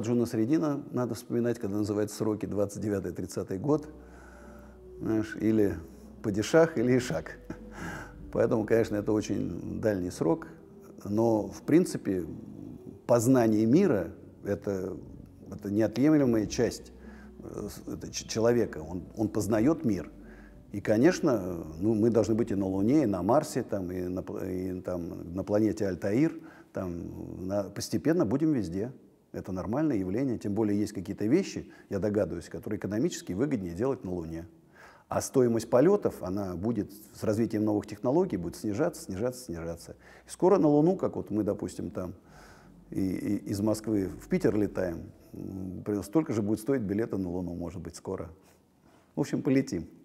Джона Средина надо вспоминать, когда называют сроки 29-30 год, знаешь, или Падишах, или Ишак. Поэтому, конечно, это очень дальний срок, но, в принципе, познание мира – это, это неотъемлемая часть э, человека, он, он познает мир. И, конечно, ну, мы должны быть и на Луне, и на Марсе, там, и, на, и там, на планете Альтаир, там, на, постепенно будем везде. Это нормальное явление, тем более есть какие-то вещи, я догадываюсь, которые экономически выгоднее делать на Луне. А стоимость полетов, она будет с развитием новых технологий, будет снижаться, снижаться, снижаться. И скоро на Луну, как вот мы, допустим, там и, и из Москвы в Питер летаем, столько же будет стоить билета на Луну, может быть, скоро. В общем, полетим.